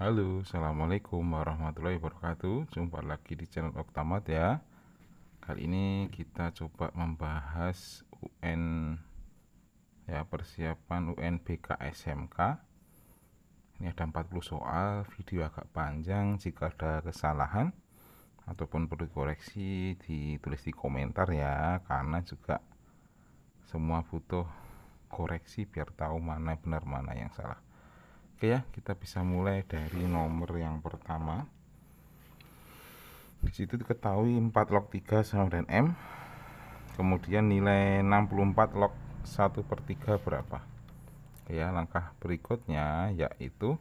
Halo, Assalamualaikum warahmatullahi wabarakatuh Jumpa lagi di channel Oktamat ya Kali ini kita coba membahas UN ya Persiapan UN SMK. Ini ada 40 soal, video agak panjang Jika ada kesalahan ataupun perlu koreksi ditulis di komentar ya Karena juga semua butuh koreksi biar tahu mana benar mana yang salah Oke ya, kita bisa mulai dari nomor yang pertama. Di situ diketahui 4 log 3 sama dengan M. Kemudian nilai 64 log 1 per 3 berapa? Oke ya, langkah berikutnya yaitu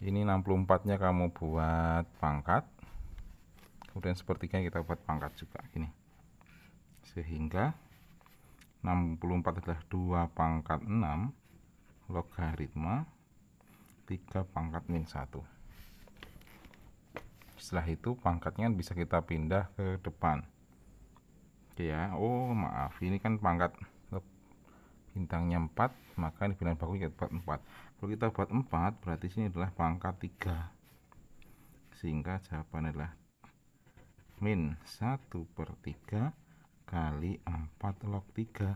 ini 64-nya kamu buat pangkat. Kemudian sepertiga kita buat pangkat juga ini. Sehingga 64 adalah 2 pangkat 6 logaritma 3 pangkat min 1 setelah itu pangkatnya bisa kita pindah ke depan oke ya oh maaf ini kan pangkat bintangnya 4 maka ini pilihan bagus kita ya, buat 4 kalau kita buat 4 berarti sini adalah pangkat 3 sehingga jawaban adalah min 1 per 3 kali 4 log 3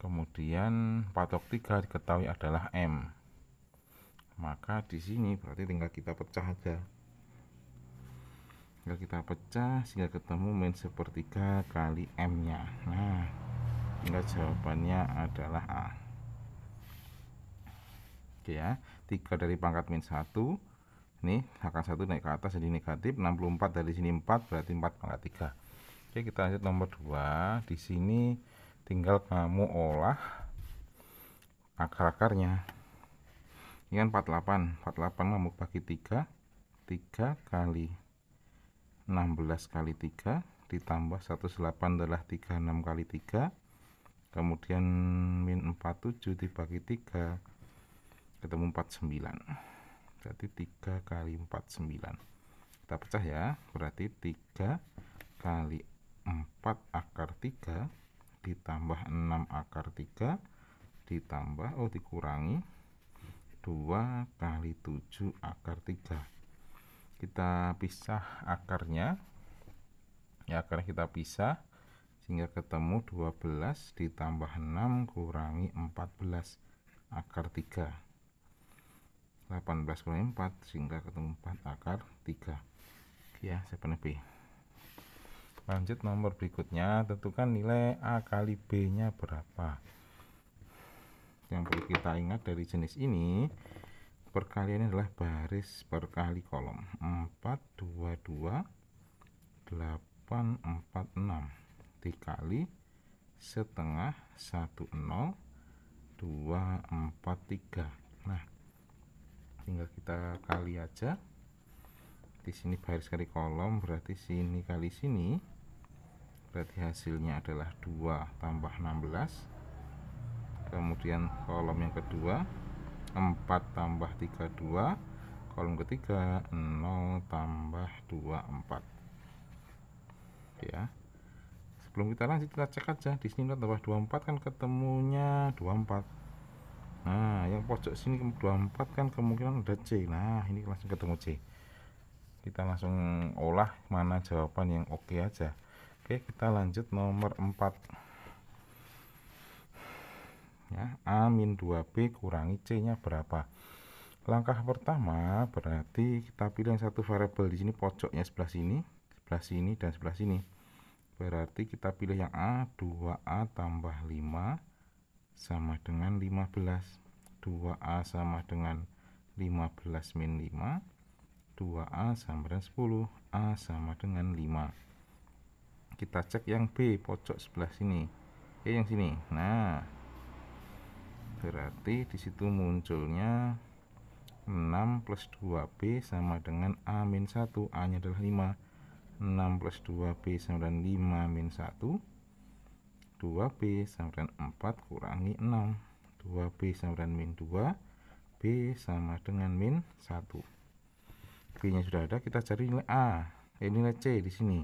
kemudian 4 log 3 diketahui adalah M maka di sini berarti tinggal kita pecah aja tinggal kita pecah sehingga ketemu min sepertiga kali M nya nah tinggal jawabannya adalah A oke ya tiga dari pangkat min satu. ini akan satu naik ke atas jadi negatif 64 dari sini 4 berarti 4 pangkat 3 oke kita lanjut nomor 2 di sini tinggal kamu olah akar-akarnya ini kan 48 48 ngamuk bagi 3 3 kali 16 kali 3 ditambah 18 adalah 36 kali 3 kemudian min 47 dibagi 3 ketemu 49 berarti 3 kali 49 kita pecah ya berarti 3 kali 4 akar 3 ditambah 6 akar 3 ditambah oh dikurangi 2 kali 7 akar 3 kita pisah akarnya ya akarnya kita pisah sehingga ketemu 12 ditambah 6 kurangi 14 akar 3 18 kurangi 4 sehingga ketemu 4 akar 3 ya 7B lanjut nomor berikutnya tentukan nilai A kali B nya berapa yang perlu kita ingat dari jenis ini perkaliannya adalah baris perkali kolom 4 2 2 8 4 6 dikali setengah 1 0 2 4 3 nah tinggal kita kali aja di sini baris kali kolom berarti sini kali sini berarti hasilnya adalah 2 tambah 16 kemudian kolom yang kedua 4 tambah 32 kolom ketiga 0 tambah 24 ya sebelum kita lanjut kita cek aja di sini 0 tambah 24 kan ketemunya 24 nah yang pojok sini 24 kan kemungkinan ada C nah ini langsung ketemu C kita langsung olah mana jawaban yang oke okay aja oke kita lanjut nomor 4 ya A min 2B kurangi C nya berapa langkah pertama berarti kita pilih yang satu variabel di sini pojoknya sebelah sini sebelah sini dan sebelah sini berarti kita pilih yang A 2A tambah 5 sama dengan 15 2A sama dengan 15 min 5 2A sama dengan 10 A sama dengan 5 kita cek yang B pojok sebelah sini Oke, yang sini nah berarti di situ munculnya 6 plus 2B sama dengan A min 1 A nya adalah 5 6 plus 2B sama dengan 5 min 1 2B sama dengan 4 kurangi 6 2B sama dengan min 2 B sama dengan min 1 B nya sudah ada kita cari nilai A eh, nilai C di sini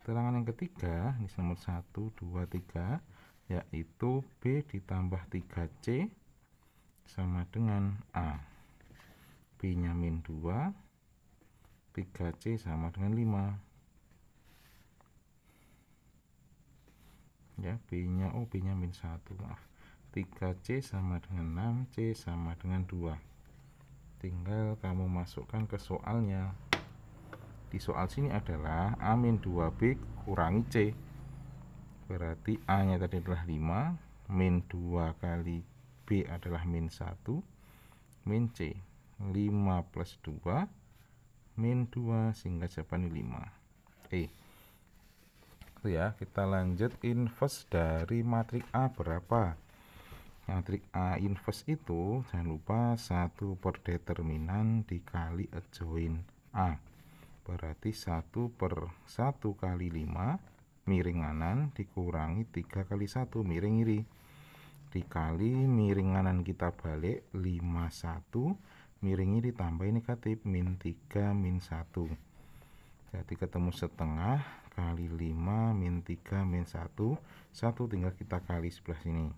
keterangan yang ketiga ini nomor 1 2 3 yaitu B ditambah 3C sama dengan A B nya min 2 3C sama dengan 5 ya B nya oh B nya min 1 maaf 3C sama dengan 6C sama dengan 2 tinggal kamu masukkan ke soalnya di soal sini adalah A min 2B kurangi C berarti A nya tadi adalah 5 min 2 kali B adalah min 1 min C 5 plus 2 min 2 sehingga jawabannya 5 E itu ya kita lanjut inverse dari matrik A berapa matrik A inverse itu jangan lupa 1 per determinan dikali adjoin A berarti 1 per 1 kali 5 miring kanan dikurangi tiga kali satu miring kiri dikali miring kanan kita balik lima satu miring kiri tambah negatif min 3 min satu jadi ketemu setengah kali lima min 3 min satu satu tinggal kita kali sebelah sini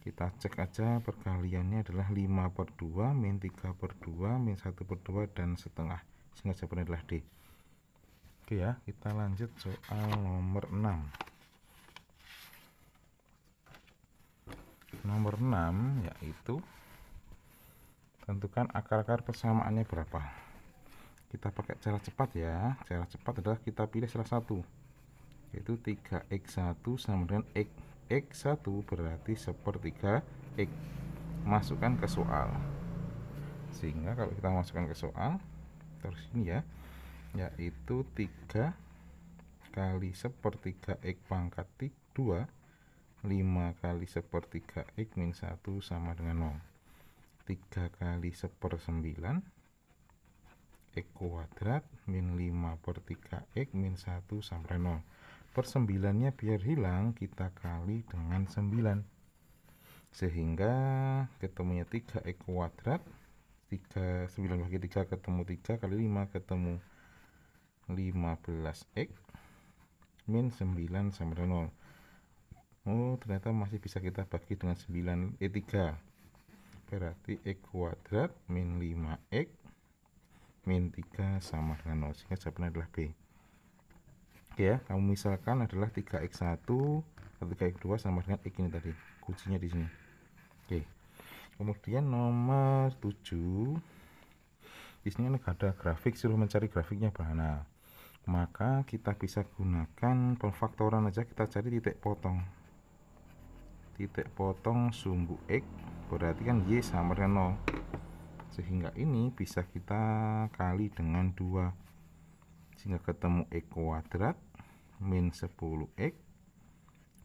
kita cek aja perkaliannya adalah lima per 2 min 3 per 2 min satu per 2 dan setengah sehingga jawabannya adalah D Oke ya, kita lanjut soal nomor 6. Nomor 6 yaitu tentukan akar-akar persamaannya berapa. Kita pakai cara cepat ya. Cara cepat adalah kita pilih salah satu. Yaitu 3x1 sama dengan x. x1 berarti sepertiga x. Masukkan ke soal. Sehingga kalau kita masukkan ke soal, terus ini ya, yaitu 3 kali sepertiga X pangkat 2 5 kali sepertiga X min 1 sama dengan 0 3 kali seper 9 X kuadrat min 5 per 3 X min 1 sama dengan 0 per 9 nya biar hilang kita kali dengan 9 sehingga ketemunya 3 X kuadrat 3, 9 bagi 3 ketemu 3 kali 5 ketemu 15x min 9 sama dengan 0 oh ternyata masih bisa kita bagi dengan 9 E3 berarti X e kuadrat min 5X min 3 sama dengan 0 sehingga jawabannya adalah B ya kamu misalkan adalah 3X1 atau 3X2 sama dengan X ini tadi kuncinya di sini oke kemudian nomor 7 di sini kan ada grafik suruh mencari grafiknya bahana maka kita bisa gunakan pemfaktoran aja kita cari titik potong titik potong sumbu X berarti kan Y sama dengan 0 sehingga ini bisa kita kali dengan 2 sehingga ketemu X kuadrat min 10X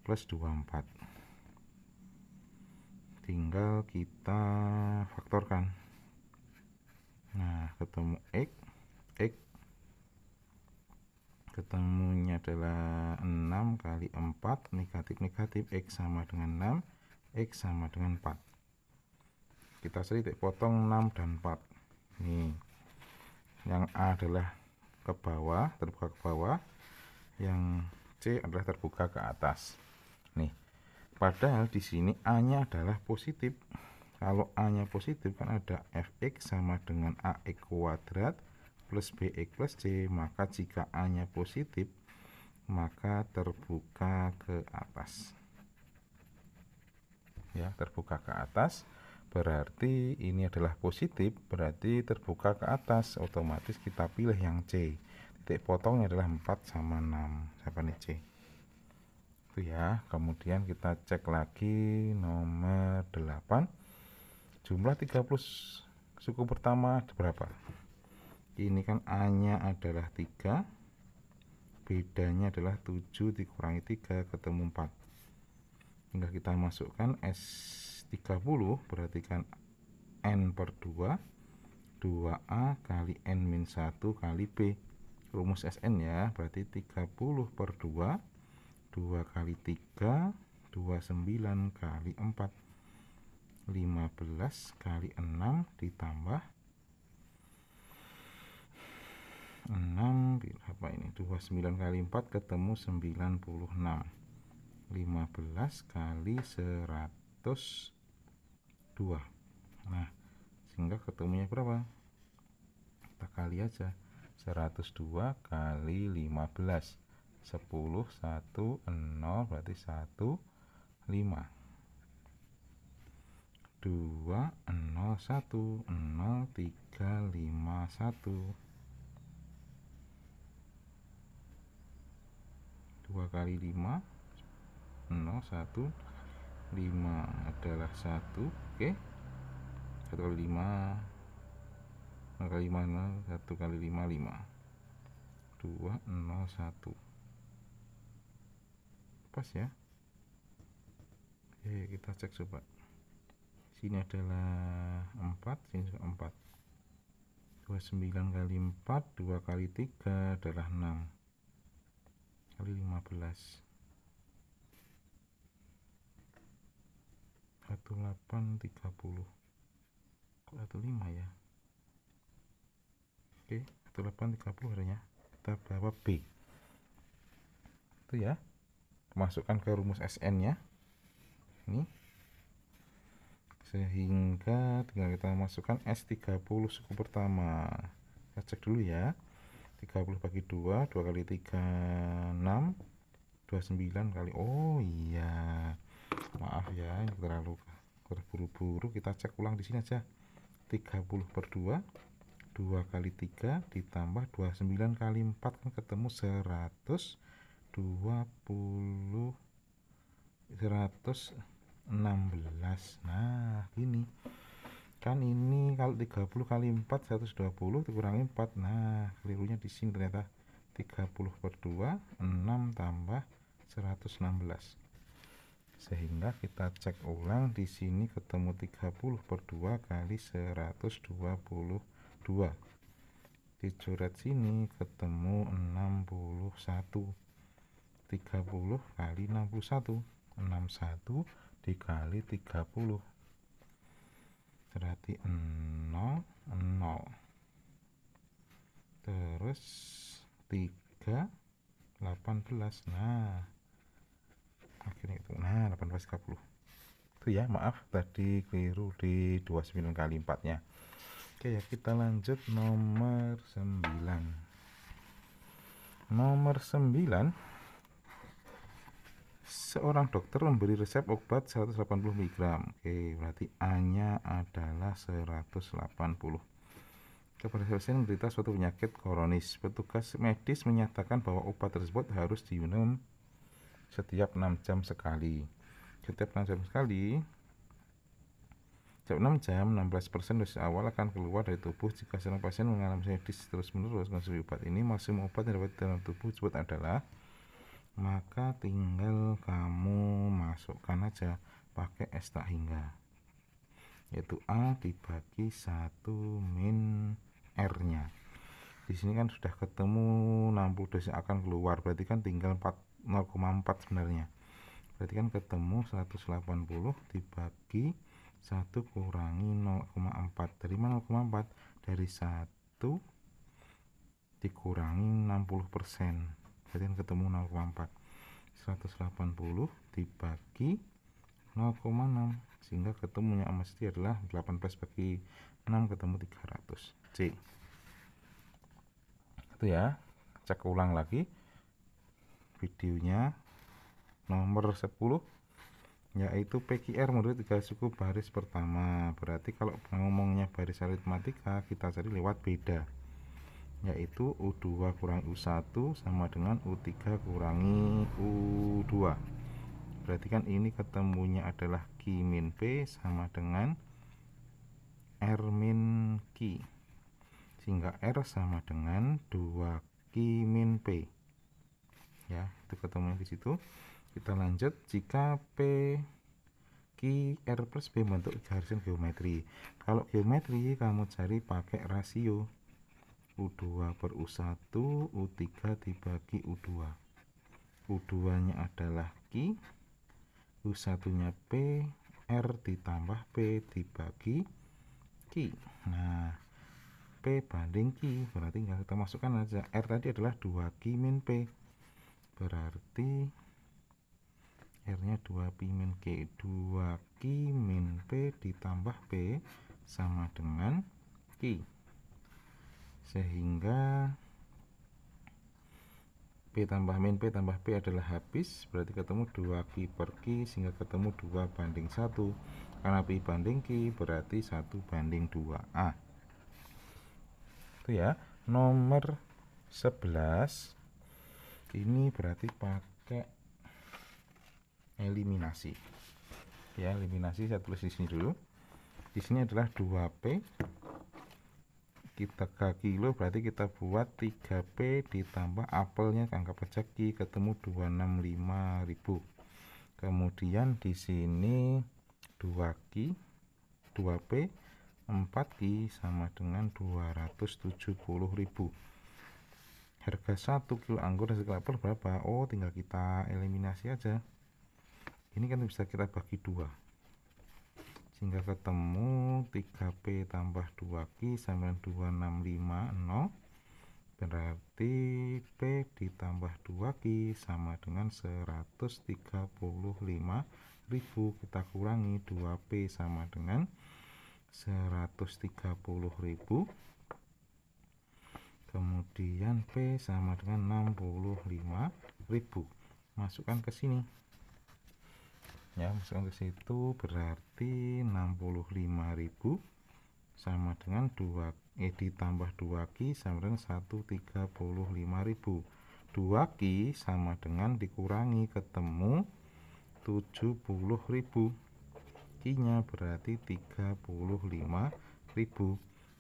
plus 24 tinggal kita faktorkan nah ketemu X ketemunya adalah 6 kali 4 negatif negatif X sama dengan 6 X sama dengan 4 kita selidik potong 6 dan 4 nih yang A adalah ke bawah terbuka ke bawah yang C adalah terbuka ke atas nih padahal di sini A nya adalah positif kalau A nya positif kan ada Fx sama dengan AX kuadrat plus BX plus C maka jika A nya positif maka terbuka ke atas ya terbuka ke atas berarti ini adalah positif berarti terbuka ke atas otomatis kita pilih yang C titik potongnya adalah 4 sama 6 siapa nih C itu ya kemudian kita cek lagi nomor 8 jumlah 30 suku pertama berapa ini kan A nya adalah 3 bedanya adalah 7 dikurangi 3 ketemu 4 tinggal kita masukkan S30 perhatikan N per 2 2A kali N min 1 kali B rumus SN ya berarti 30 per 2 2 kali 3 29 kali 4 15 kali 6 ditambah 29 kali 4 ketemu 96 15 kali 102 nah sehingga ketemunya berapa kita kali aja 102 kali 15 10 1 0 berarti 1 5 2 0 1 0 3 5 1 2 kali 5 0 1 5 adalah 1 oke okay. 1 kali 5 0 kali 5 0 1 kali 5 5 2 0 1 pas ya Oke okay, kita cek coba sini adalah 4 sini juga 4 29 kali 4 2 kali 3 adalah 6 kali 15 1830 kok 15 ya oke 1830 adanya kita berapa B itu ya masukkan ke rumus SN nya ini sehingga tinggal kita masukkan S30 suku pertama kita cek dulu ya 30 bagi 2 2 kali 3 6 29 kali oh iya maaf ya ini terlalu terburu-buru kita cek ulang di sini aja 30 per 2 2 kali 3 ditambah 29 kali 4 kan ketemu 120 116 nah ini kan ini kalau 30 kali 4 120 dikurangi 4 nah kelirunya di sini ternyata 30 per 2 6 tambah 116 sehingga kita cek ulang di sini ketemu 30 per 2 kali 122 dicoret sini ketemu 61 30 kali 61 61 dikali 30 berarti 0 0 terus 3 18 nah akhirnya itu nah 18 30 itu ya maaf tadi keliru di 29 kali 4 nya oke ya kita lanjut nomor 9 nomor 9 seorang dokter memberi resep obat 180 mg. Oke, berarti A-nya adalah 180. Kepada pasien menderita suatu penyakit koronis, petugas medis menyatakan bahwa obat tersebut harus diminum setiap 6 jam sekali. Setiap 6 jam sekali, setiap 6 jam, 16% dosis awal akan keluar dari tubuh jika seorang pasien mengalami medis terus-menerus konsumsi obat ini. Maksimum obat yang dapat dalam tubuh tersebut adalah maka tinggal kamu masukkan aja pakai S tak hingga yaitu A dibagi 1 min R nya di sini kan sudah ketemu 60 dosis akan keluar berarti kan tinggal 0,4 sebenarnya berarti kan ketemu 180 dibagi 1 kurangi 0,4 dari 0,4 dari 1 dikurangi 60 persen kalian ketemu 0,4 180 dibagi 0,6 sehingga ketemunya mesti adalah 18 bagi 6 ketemu 300 C itu ya cek ulang lagi videonya nomor 10 yaitu PQR menurut tiga suku baris pertama berarti kalau ngomongnya baris aritmatika kita cari lewat beda yaitu U2 kurang U1 sama dengan U3 kurangi U2 berarti kan ini ketemunya adalah Q min P sama dengan R min Q sehingga R sama dengan 2 Q min P ya itu ketemunya di situ kita lanjut jika P Q R plus P bentuk garisan geometri kalau geometri kamu cari pakai rasio U2 per U1 U3 dibagi U2 U2 nya adalah Q U1 nya P R ditambah P dibagi Q nah P banding Q berarti nggak kita masukkan aja R tadi adalah 2Q min P berarti R nya 2P min Q 2Q min P ditambah P sama dengan Q sehingga P tambah min P tambah P adalah habis berarti ketemu 2 Q per Q sehingga ketemu 2 banding 1 karena P banding Q berarti 1 banding 2A itu ya nomor 11 ini berarti pakai eliminasi ya eliminasi saya tulis di sini dulu di sini adalah 2P kita ke kilo berarti kita buat 3P ditambah apelnya angka pejaki ketemu 265.000 kemudian di sini 2 k 2P 4 k sama dengan 270.000 harga 1 kilo anggur dan segala apel berapa Oh tinggal kita eliminasi aja ini kan bisa kita bagi dua sehingga ketemu 3P tambah 2Q sama 0 berarti P ditambah 2Q sama dengan ribu kita kurangi 2P sama dengan 130 ribu kemudian P sama dengan 65 ribu masukkan ke sini ya masukkan ke situ berarti 65.000 sama dengan 2 eh ditambah 2 ki sama dengan 135.000 2 ki sama dengan dikurangi ketemu 70.000 kinya nya berarti 35.000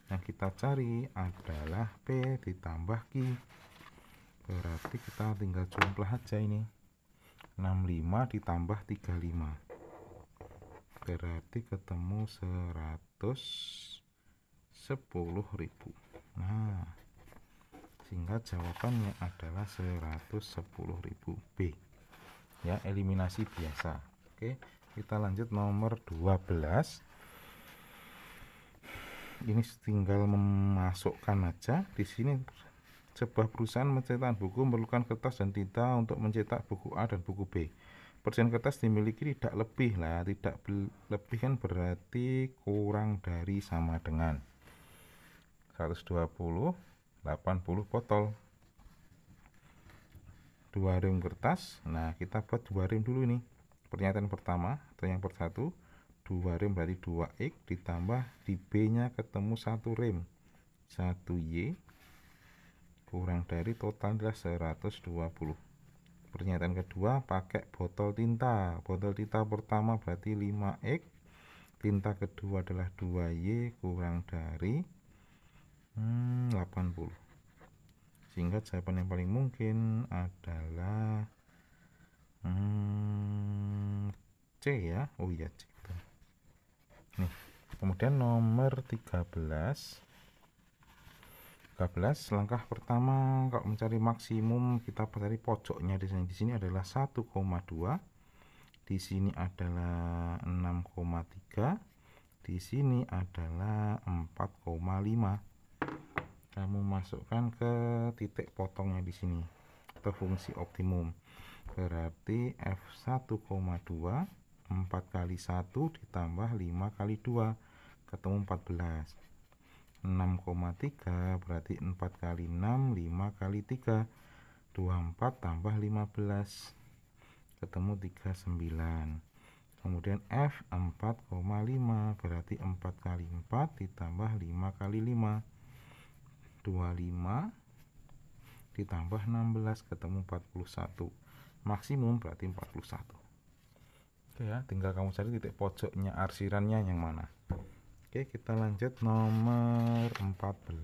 yang kita cari adalah P ditambah Q berarti kita tinggal jumlah aja ini 65 ditambah 35 berarti ketemu 110.000 nah sehingga jawabannya adalah 110.000 B ya eliminasi biasa oke kita lanjut nomor 12 ini tinggal memasukkan aja di sini sebuah perusahaan mencetak buku memerlukan kertas dan tinta untuk mencetak buku A dan buku B. Persen kertas dimiliki tidak lebih lah, tidak lebih kan berarti kurang dari sama dengan 120 80 botol. Dua rim kertas. Nah, kita buat dua rim dulu ini. Pernyataan pertama atau yang persatu dua rim berarti 2x ditambah di B-nya ketemu satu rim. 1y kurang dari total adalah 120 pernyataan kedua pakai botol tinta botol tinta pertama berarti 5x tinta kedua adalah 2y kurang dari hmm, 80 sehingga jawaban yang paling mungkin adalah hmm, C ya oh iya C nih kemudian nomor 13 12 langkah pertama kalau mencari maksimum kita cari pojoknya di sini di sini adalah 1,2 di sini adalah 6,3 di sini adalah 4,5 kamu masukkan ke titik potongnya di sini atau fungsi optimum berarti F 1,2 4 kali 1 ditambah 5 kali 2 ketemu 14 6,3 berarti 4 kali 6 5 kali 3 24 tambah 15 ketemu 39 kemudian F 4,5 berarti 4 kali 4 ditambah 5 kali 5 25 ditambah 16 ketemu 41 maksimum berarti 41 Oke ya tinggal kamu cari titik pojoknya arsirannya yang mana Oke, kita lanjut nomor 14.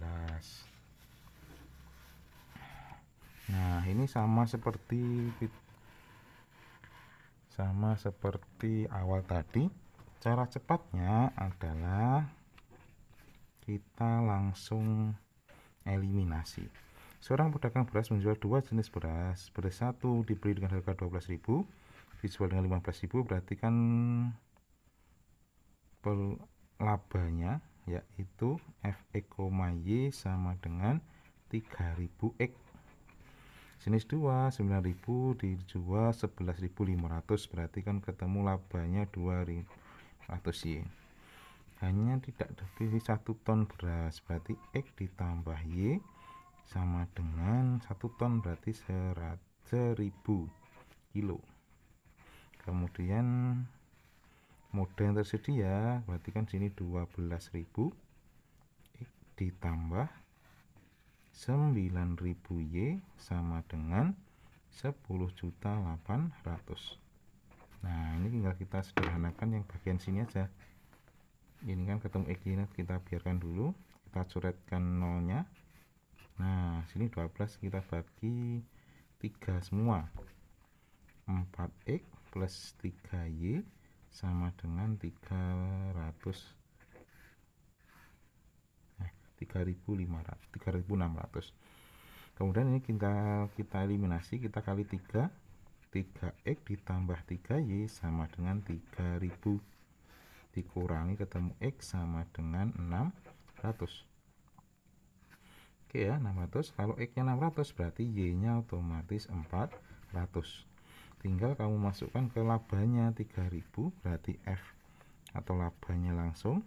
Nah, ini sama seperti sama seperti awal tadi. Cara cepatnya adalah kita langsung eliminasi. Seorang pedagang beras menjual dua jenis beras. Beras satu dibeli dengan harga 12.000, dijual dengan 15.000, berarti kan labanya yaitu Fx, Y sama dengan 3000X jenis 2 9000 dijual 11500 berarti kan ketemu labanya 2500 Y hanya tidak lebih satu ton beras berarti X ditambah Y sama dengan satu ton berarti 1000 kilo kemudian mode yang tersedia berarti kan sini 12.000 ditambah 9.000 Y sama dengan 10.800 nah ini tinggal kita sederhanakan yang bagian sini aja ini kan ketemu X ini kita biarkan dulu kita coretkan nolnya nah sini 12 kita bagi 3 semua 4X plus 3Y sama dengan 300 eh, 3500 3600 kemudian ini kita kita eliminasi kita kali 3 3x ditambah 3y sama dengan 3000 dikurangi ketemu x sama dengan 600 Oke ya 600 kalau X nya 600 berarti Y nya otomatis 400 tinggal kamu masukkan ke labanya 3000 berarti F atau labanya langsung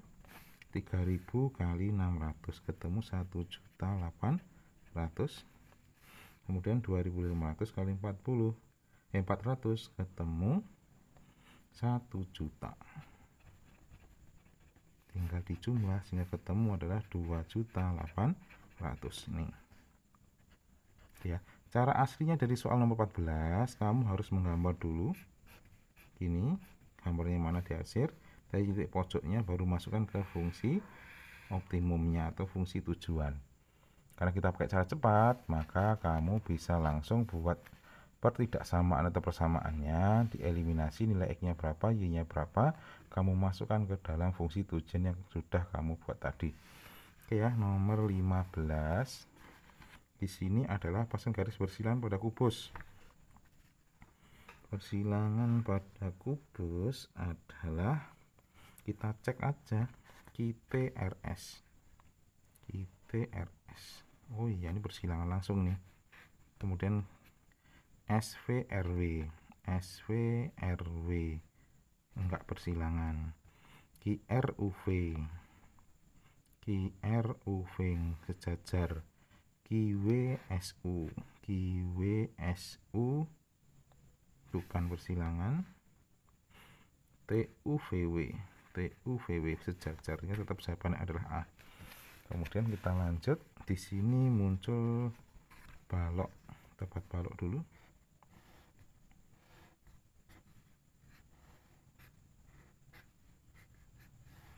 3000 kali 600 ketemu 1 juta 800 kemudian 2500 kali 40 eh, 400 ketemu 1 juta tinggal dijumlah sehingga ketemu adalah 2 juta 800 nih ya Cara aslinya dari soal nomor 14, kamu harus menggambar dulu. ini gambarnya mana dihasil. Dari titik pojoknya baru masukkan ke fungsi optimumnya atau fungsi tujuan. Karena kita pakai cara cepat, maka kamu bisa langsung buat pertidaksamaan atau persamaannya, dieliminasi nilai X-nya berapa, Y-nya berapa, kamu masukkan ke dalam fungsi tujuan yang sudah kamu buat tadi. Oke ya, nomor 15 di sini adalah pasang garis bersilangan pada kubus persilangan pada kubus adalah kita cek aja QPRS. QPRS. oh iya ini persilangan langsung nih kemudian SVRW SVRW enggak persilangan. KRUV KRUV sejajar KWSU KWSU bukan persilangan TUVW TUVW sejajarnya tetap saya panik adalah A kemudian kita lanjut di sini muncul balok tepat balok dulu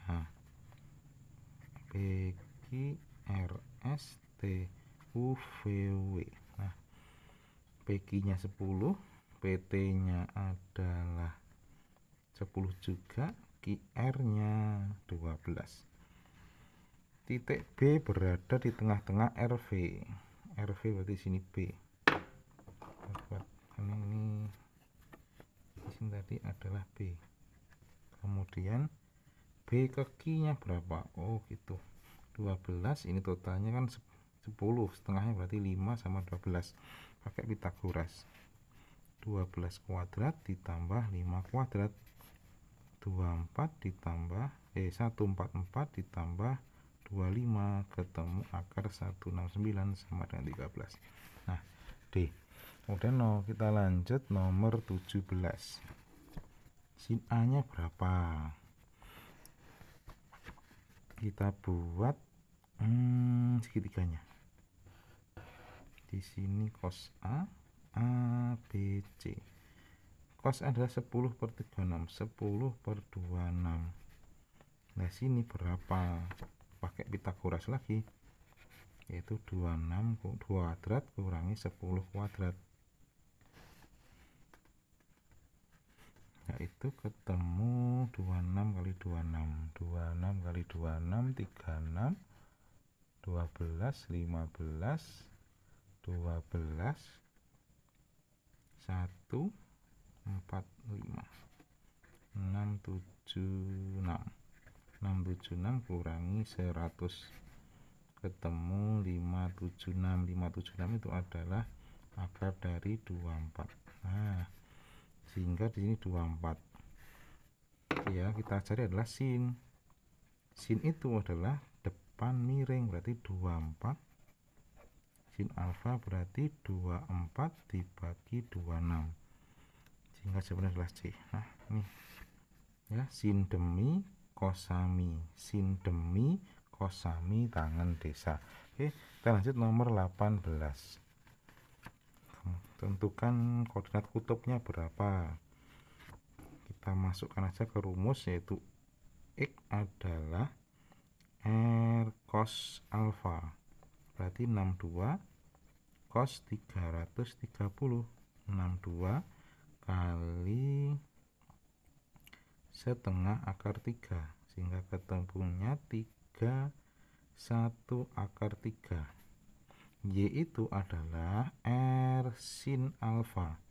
nah T. UVW nah PG nya 10 PT nya adalah 10 juga QR nya 12 titik B berada di tengah-tengah RV RV berarti sini B buat ini, ini sini tadi adalah B kemudian B ke Q nya berapa Oh gitu 12 ini totalnya kan 10 10 setengahnya berarti 5 sama 12 pakai Pitagoras 12 kuadrat ditambah 5 kuadrat 24 ditambah eh 144 ditambah 25 ketemu akar 169 sama dengan 13 nah D kemudian no, kita lanjut nomor 17 sin A nya berapa kita buat hmm, segitiganya di sini cos A C cos adalah 10 per 36 10 per 26 nah sini berapa pakai Pitagoras lagi yaitu 26 kuadrat kurangi 10 kuadrat yaitu ketemu 26 kali 26 26 kali 26 36 12 15 12 1 enam tujuh enam kurangi 100 ketemu 576 576 itu adalah akar dari 24 nah sehingga di sini 24 ya kita cari adalah sin sin itu adalah depan miring berarti 24 sin alfa berarti 24 dibagi 26 sehingga sebenarnya adalah C nah ini ya sin demi kosami sin demi kosami tangan desa oke kita lanjut nomor 18 tentukan koordinat kutubnya berapa kita masukkan aja ke rumus yaitu X adalah R cos alpha berarti 62 cos 330 62 kali setengah akar 3 sehingga ketemunya 3 1 akar 3 Y itu adalah R sin alfa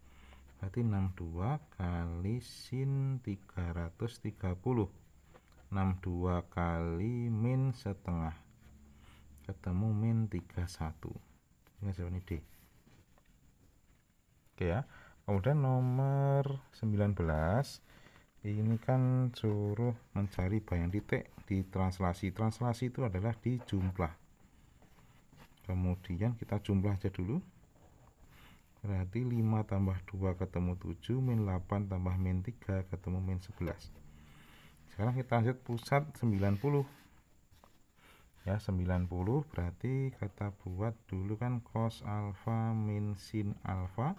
berarti 62 kali sin 330 62 kali min setengah ketemu min 31 ini ini D oke ya kemudian nomor 19 ini kan suruh mencari bayang titik di translasi translasi itu adalah di jumlah kemudian kita jumlah aja dulu berarti 5 tambah 2 ketemu 7 min 8 tambah min 3 ketemu min 11 sekarang kita lanjut pusat 90 ya 90 berarti kita buat dulu kan cos alfa min sin alfa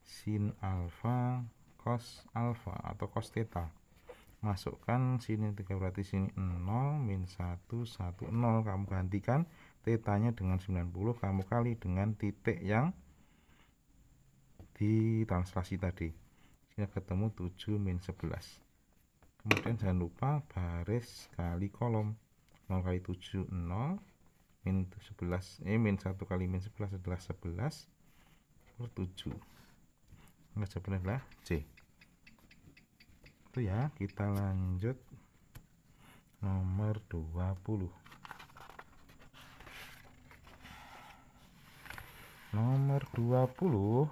sin alfa cos alfa atau cos theta masukkan sini 3 berarti sini 0 min 1 1 0 kamu gantikan tetanya dengan 90 kamu kali dengan titik yang ditranslasi tadi sehingga ketemu 7 min 11 kemudian jangan lupa baris kali kolom 0 kali 7 0 min 11 eh min 1 kali min 11 adalah 11 per 7 maka jawabannya adalah C itu ya kita lanjut nomor 20 nomor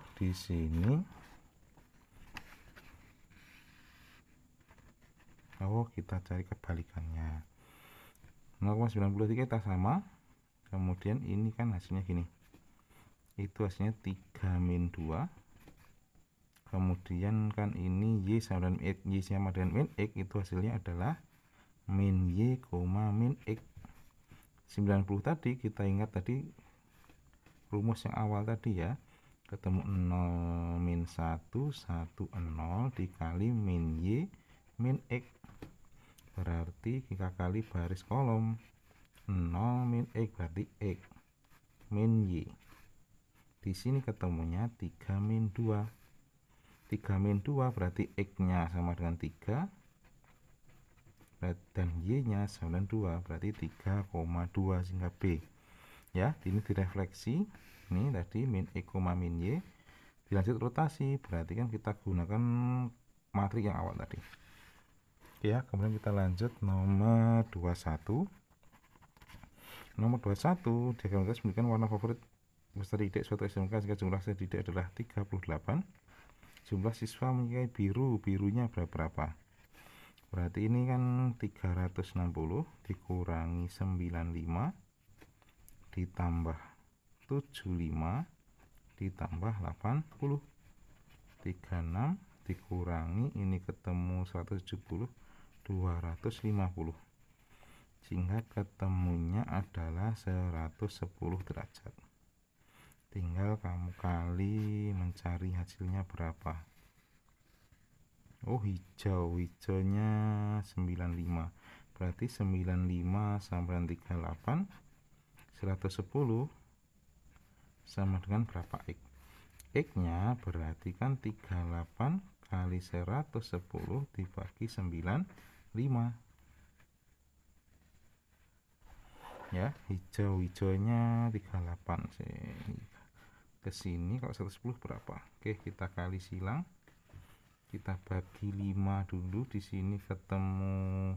20 di sini oh kita cari kebalikannya 0,93 kita sama kemudian ini kan hasilnya gini itu hasilnya 3 min 2 kemudian kan ini Y sama dengan X Y sama dengan min X itu hasilnya adalah min Y, min X 90 tadi kita ingat tadi rumus yang awal tadi ya ketemu 0 min 1 1 0 dikali min Y min X berarti kita kali baris kolom 0 min x berarti x min y di sini ketemunya 3 min 2 3 min 2 berarti x nya sama dengan 3 dan Y nya sama dengan 2 berarti 3,2 sehingga B ya ini direfleksi ini tadi min x, min Y dilanjut rotasi berarti kan kita gunakan matrik yang awal tadi ya kemudian kita lanjut nomor 21 nomor 21 diagram atas memberikan warna favorit peserta didik suatu SMK jika jumlah peserta didik adalah 38 jumlah siswa memiliki biru birunya berapa berarti ini kan 360 dikurangi 95 ditambah 75 ditambah 80 36 dikurangi ini ketemu 170 250 sehingga ketemunya adalah 110 derajat tinggal kamu kali mencari hasilnya berapa Oh hijau hijaunya 95 berarti 95 sama 38 110 sama dengan berapa X X nya berarti kan 38 kali 110 dibagi 9 5 ya hijau hijaunya 38 sih ke sini kalau 110 berapa Oke kita kali silang kita bagi 5 dulu di sini ketemu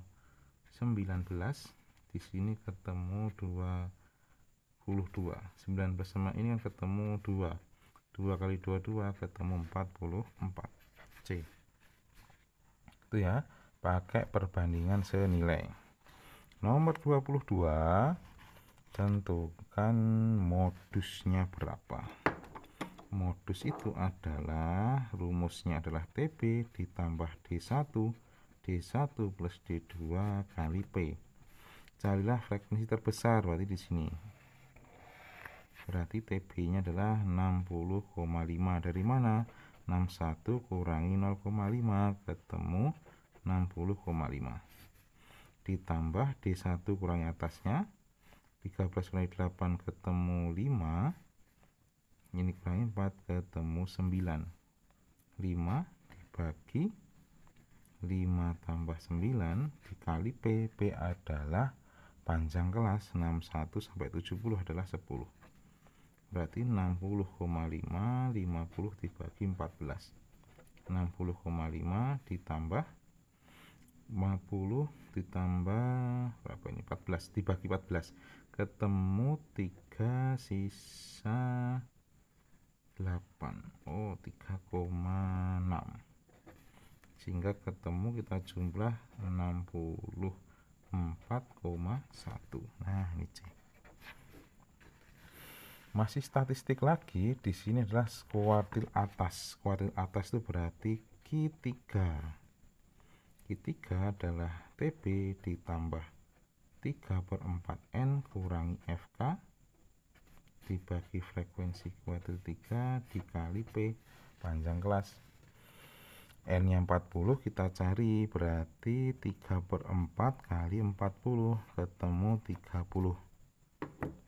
19 di sini ketemu 22 19 sama ini kan ketemu 2 2 kali 22 ketemu 44 C itu ya pakai perbandingan senilai nomor 22 tentukan modusnya berapa modus itu adalah rumusnya adalah TB ditambah D1 D1 plus D2 kali P carilah frekuensi terbesar berarti di sini berarti TB nya adalah 60,5 dari mana 61 kurangi 0,5 ketemu 60,5 ditambah D1 kurangi atasnya 13 kurangi 8 ketemu 5 ini kurangi 4 ketemu 9 5 dibagi 5 tambah 9 dikali P adalah panjang kelas 61 sampai 70 adalah 10 berarti 60,5 50 dibagi 14 60,5 ditambah 50 ditambah berapa ini 14 dibagi 14 ketemu 3 sisa 8 Oh 3,6 sehingga ketemu kita jumlah 64,1 nah ini C masih statistik lagi di sini adalah kuartil atas kuartil atas itu berarti Q3 ketiga adalah TB ditambah 3 per 4N kurangi FK dibagi frekuensi kuadrat 3 dikali P panjang kelas N nya 40 kita cari berarti 3 per 4 kali 40 ketemu 30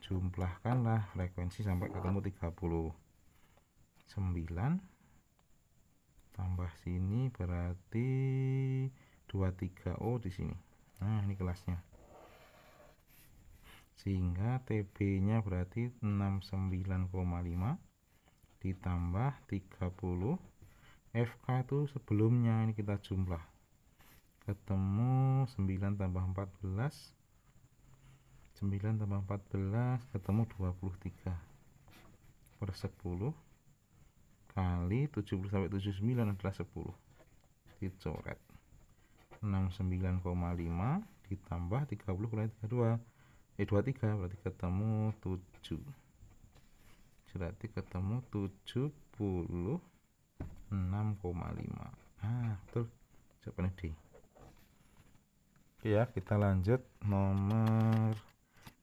jumlahkanlah frekuensi sampai ketemu 30 9 tambah sini berarti 23 oh di sini nah ini kelasnya sehingga TB nya berarti 69,5 ditambah 30 FK itu sebelumnya ini kita jumlah ketemu 9 tambah 14 9 tambah 14 ketemu 23 per 10 kali 70 sampai 79 adalah 10 dicoret 69,5 ditambah 30 kurang 32 eh 23 berarti ketemu 7 berarti ketemu 76,5 nah betul jawabannya D Oke ya kita lanjut nomor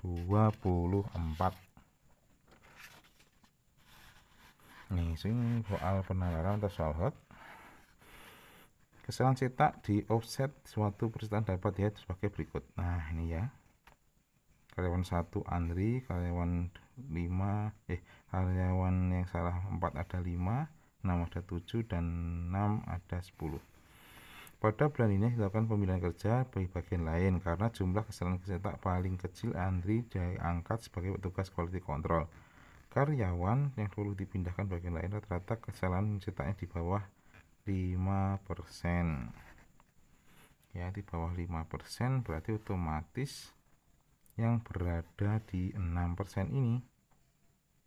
24 nih sini soal penalaran atau soal hot kesalahan cetak di offset suatu percetakan dapat dilihat sebagai berikut nah ini ya karyawan 1 Andri karyawan 5 eh karyawan yang salah 4 ada 5 6 ada 7 dan 6 ada 10 pada bulan ini dilakukan pemilihan kerja bagi bagian lain karena jumlah kesalahan cetak paling kecil Andri diangkat sebagai petugas quality control karyawan yang perlu dipindahkan bagian lain rata-rata kesalahan cetaknya di bawah 5% ya di bawah 5% berarti otomatis yang berada di 6% ini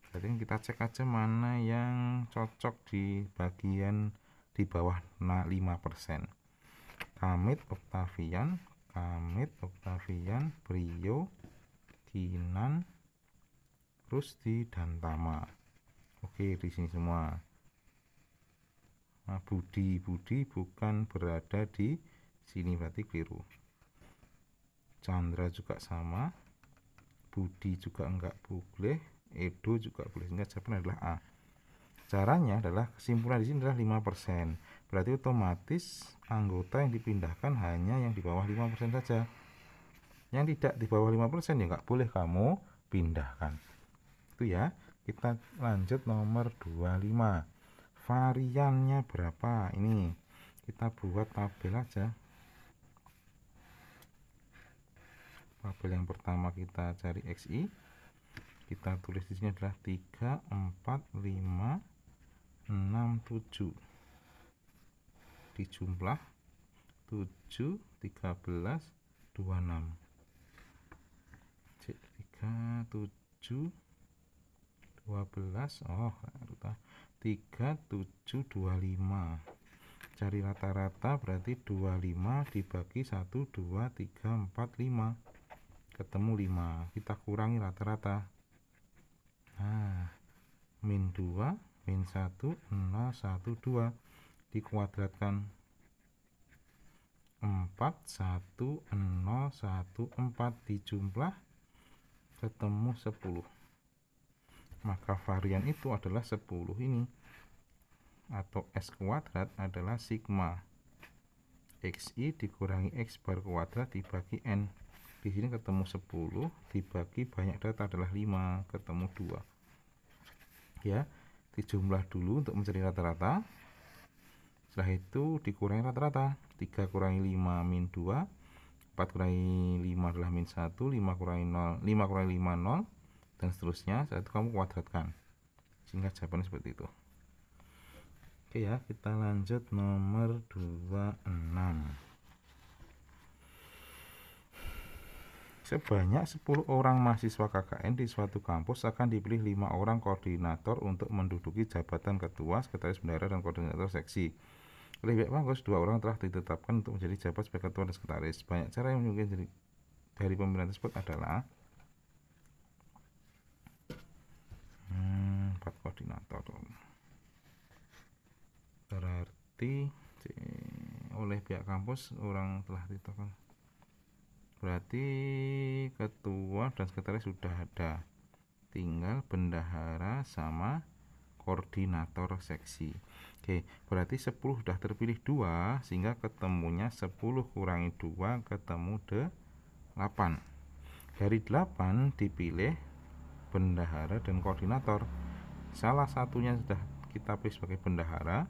jadi kita cek aja mana yang cocok di bagian di bawah 5% nah, Kamit Octavian Kamit Octavian Brio Kinan Rusti, dan Tama oke di sini semua Nah, Budi, Budi bukan berada di sini berarti keliru. Chandra juga sama. Budi juga enggak boleh. Edo juga boleh. Sehingga jawaban adalah A. Caranya adalah kesimpulan di sini adalah 5%. Berarti otomatis anggota yang dipindahkan hanya yang di bawah 5% saja. Yang tidak di bawah 5% ya enggak boleh kamu pindahkan. Itu ya. Kita lanjut nomor 25 variannya berapa ini kita buat tabel aja tabel yang pertama kita cari XI kita tulis di sini adalah 3 4 5 6 7 di jumlah 7 13 26 3 7 12 oh lupa 3725 cari rata-rata berarti 25 dibagi 1 2 3 4 5 ketemu 5 kita kurangi rata-rata nah min 2 min 1 0 1 2 dikuadratkan 4 1 0 1 4 dijumlah ketemu 10 maka varian itu adalah 10 ini atau S kuadrat adalah sigma xi dikurangi x bar kuadrat dibagi n di sini ketemu 10 dibagi banyak data adalah 5 ketemu 2 ya dijumlah dulu untuk mencari rata-rata setelah itu dikurangi rata-rata 3 kurangi 5 min 2 4 kurangi 5 adalah min 1 5 kurangi 0 5 kurangi 5 0 dan seterusnya saat itu kamu kuadratkan singkat jawabannya seperti itu oke ya kita lanjut nomor 26 Sebanyak 10 orang mahasiswa KKN di suatu kampus akan dipilih lima orang koordinator untuk menduduki jabatan ketua, sekretaris bendara, dan koordinator seksi. Lebih baik bagus, dua orang telah ditetapkan untuk menjadi jabat sebagai ketua dan sekretaris. Banyak cara yang mungkin dari, dari pemilihan tersebut adalah Hmm, empat koordinator berarti oleh pihak kampus orang telah ditetapkan. berarti ketua dan sekretaris sudah ada tinggal bendahara sama koordinator seksi oke berarti 10 sudah terpilih dua sehingga ketemunya 10 kurangi dua ketemu de 8 dari 8 dipilih bendahara dan koordinator salah satunya sudah kita pilih sebagai bendahara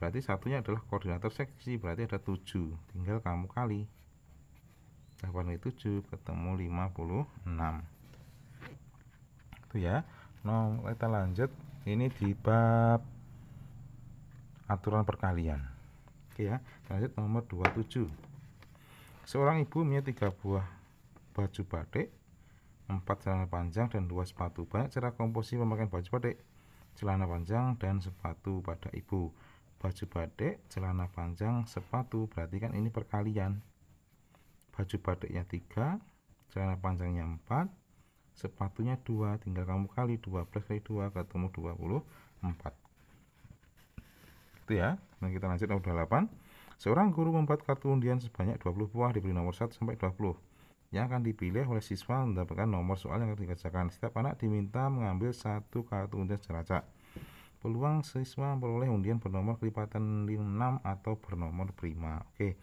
berarti satunya adalah koordinator seksi berarti ada 7 tinggal kamu kali 8 kali 7 ketemu 56 itu ya nah kita lanjut ini di bab aturan perkalian oke ya lanjut nomor 27 seorang ibu punya tiga buah baju batik 4 celana panjang dan 2 sepatu banyak cara komposisi pemakaian baju batik celana panjang dan sepatu pada ibu baju batik celana panjang sepatu berarti kan ini perkalian baju batiknya 3 celana panjangnya 4 sepatunya 2 tinggal kamu kali 12 kali 2 ketemu 24 itu ya nah kita lanjut nomor 8 seorang guru membuat kartu undian sebanyak 20 buah diberi nomor 1 sampai 20 yang akan dipilih oleh siswa mendapatkan nomor soal yang akan dikerjakan. Setiap anak diminta mengambil satu kartu undian secara Peluang siswa memperoleh undian bernomor kelipatan 6 atau bernomor prima. Oke.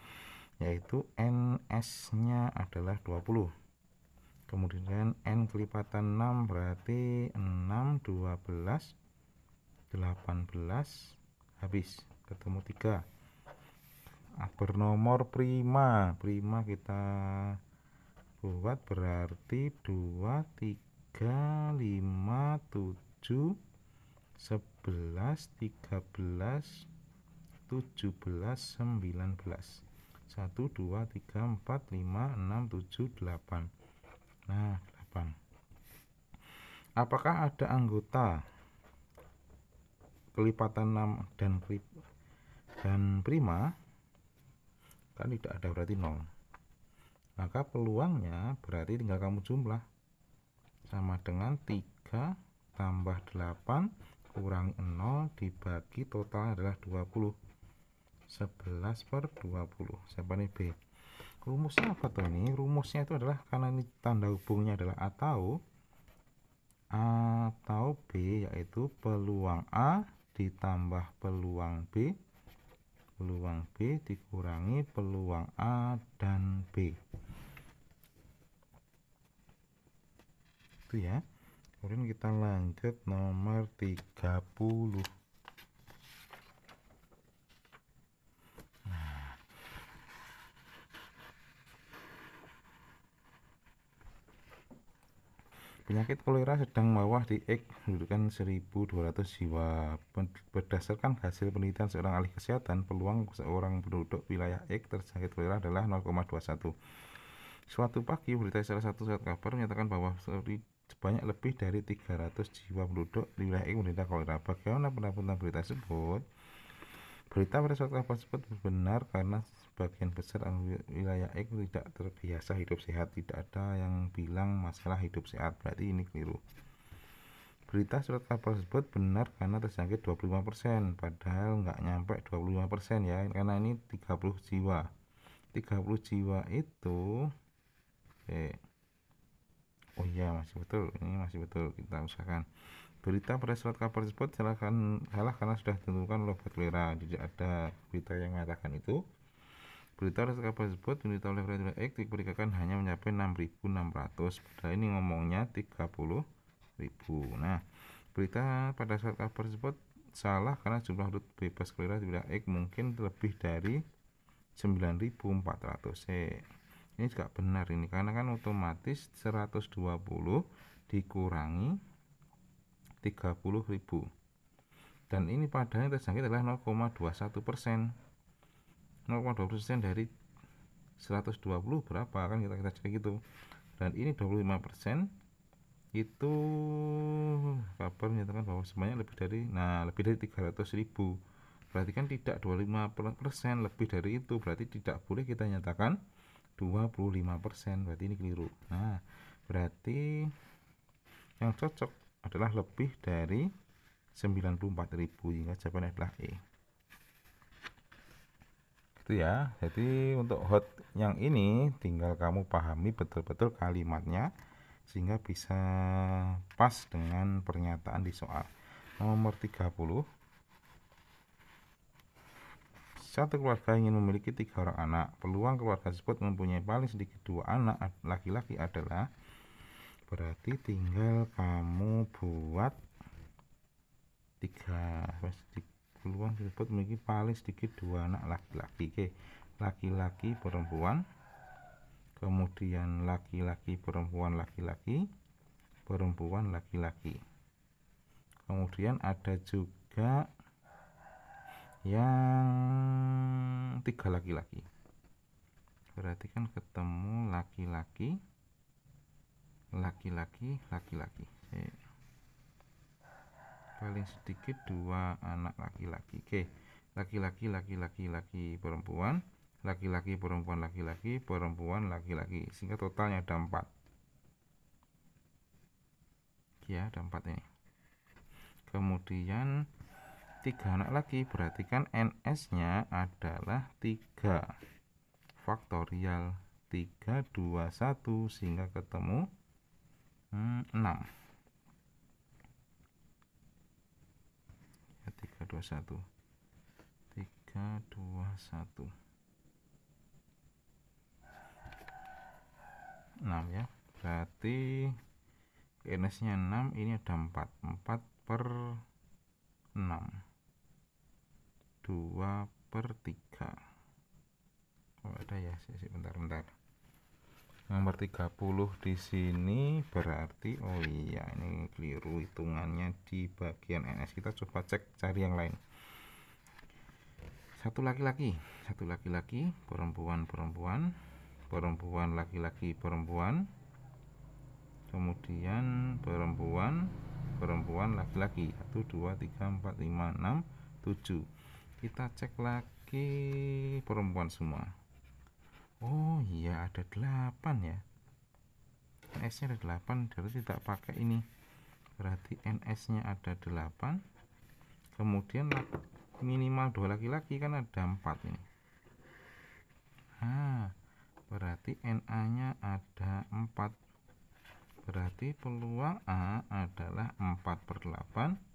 Yaitu NS-nya adalah 20. Kemudian N kelipatan 6 berarti 6 12 18 habis ketemu 3 ah, bernomor prima prima kita buat berarti 2 3 5 7 11 13 17 19 1 2 3 4 5 6 7 8 nah 8 apakah ada anggota kelipatan 6 dan dan prima kan tidak ada berarti 0 maka peluangnya berarti tinggal kamu jumlah sama dengan 3 tambah 8 kurang 0 dibagi total adalah 20 11 per 20 siapa nih B rumusnya apa tuh ini rumusnya itu adalah karena ini tanda hubungnya adalah atau atau B yaitu peluang A ditambah peluang B peluang B dikurangi peluang A dan B itu ya kemudian kita lanjut nomor 30 nah. Penyakit kolera sedang mewah di X menunjukkan 1.200 jiwa. Berdasarkan hasil penelitian seorang ahli kesehatan, peluang seorang penduduk wilayah X terjangkit kolera adalah 0,21. Suatu pagi, berita salah satu surat kabar menyatakan bahwa sebanyak lebih dari 300 jiwa penduduk di wilayah ini menderita kolera. Bagaimana ya, pendapatan berita tersebut? Berita pada surat kapal tersebut benar karena sebagian besar anu wilayah X tidak terbiasa hidup sehat. Tidak ada yang bilang masalah hidup sehat. Berarti ini keliru. Berita surat kabar tersebut benar karena terjangkit 25%, padahal nggak nyampe 25% ya, karena ini 30 jiwa. 30 jiwa itu, eh, oh iya masih betul ini masih betul kita usahakan berita pada surat kabar tersebut silahkan salah karena sudah ditentukan oleh Batlera jadi ada berita yang mengatakan itu berita pada surat kabar tersebut berita oleh Batlera X diperkirakan hanya mencapai 6.600 padahal ini ngomongnya 30.000 nah berita pada surat kabar tersebut salah karena jumlah rute bebas kelera tidak wilayah X mungkin lebih dari 9.400 c ini juga benar ini karena kan otomatis 120 dikurangi 30.000 dan ini padahal terjangkit adalah 0,21 persen 0,2 persen dari 120 berapa kan kita kita cek gitu dan ini 25 persen itu kabar menyatakan bahwa semuanya lebih dari nah lebih dari 300 ribu berarti kan tidak 25 persen lebih dari itu berarti tidak boleh kita nyatakan 25% berarti ini keliru nah berarti yang cocok adalah lebih dari 94.000 hingga jawabannya adalah E Itu ya jadi untuk hot yang ini tinggal kamu pahami betul-betul kalimatnya sehingga bisa pas dengan pernyataan di soal nomor 30 satu keluarga ingin memiliki tiga orang anak. Peluang keluarga tersebut mempunyai paling sedikit dua anak laki-laki adalah berarti tinggal kamu buat tiga peluang tersebut memiliki paling sedikit dua anak laki-laki. Oke, laki-laki perempuan, kemudian laki-laki perempuan laki-laki, perempuan laki-laki. Kemudian ada juga yang tiga laki-laki berarti kan ketemu laki-laki laki-laki laki-laki paling sedikit dua anak laki-laki oke laki-laki laki-laki laki perempuan laki-laki perempuan laki-laki perempuan laki-laki sehingga totalnya ada empat ya ada empat ini kemudian Tiga anak lagi berarti kan NS-nya adalah tiga faktorial tiga dua satu sehingga ketemu hmm, enam ya, tiga dua satu tiga dua satu enam ya berarti NS nya enam ini ada empat empat per 6 2 per 3 oh ada ya sisi bentar-bentar nomor 30 di sini berarti oh iya ini keliru hitungannya di bagian NS kita coba cek cari yang lain satu laki-laki satu laki-laki perempuan perempuan perempuan laki-laki perempuan kemudian perempuan perempuan laki-laki 1 2 3 4 5 6 7 kita cek lagi perempuan semua oh iya ada 8 ya NS nya ada 8 berarti tidak pakai ini berarti NS nya ada 8 kemudian minimal dua laki-laki kan ada 4 ini ah berarti NA nya ada 4 berarti peluang A adalah 4 per 8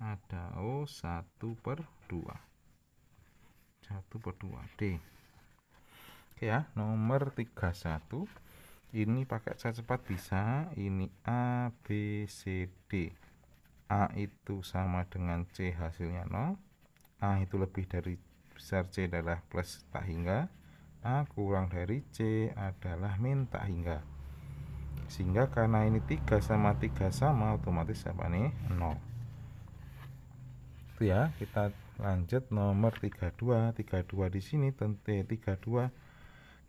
ada O 1 per 2 1 per dua D Oke ya nomor tiga satu. ini pakai saya cepat bisa ini A B C D A itu sama dengan C hasilnya 0 A itu lebih dari besar C adalah plus tak hingga A kurang dari C adalah min tak hingga sehingga karena ini tiga sama tiga sama otomatis apa nih 0 ya kita lanjut nomor 32 32 di sini tentu 32 ya,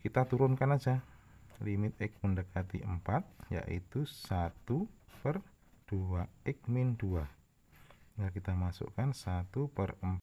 kita turunkan aja limit X mendekati 4 yaitu 1 per 2 X min 2 nah kita masukkan 1 per 4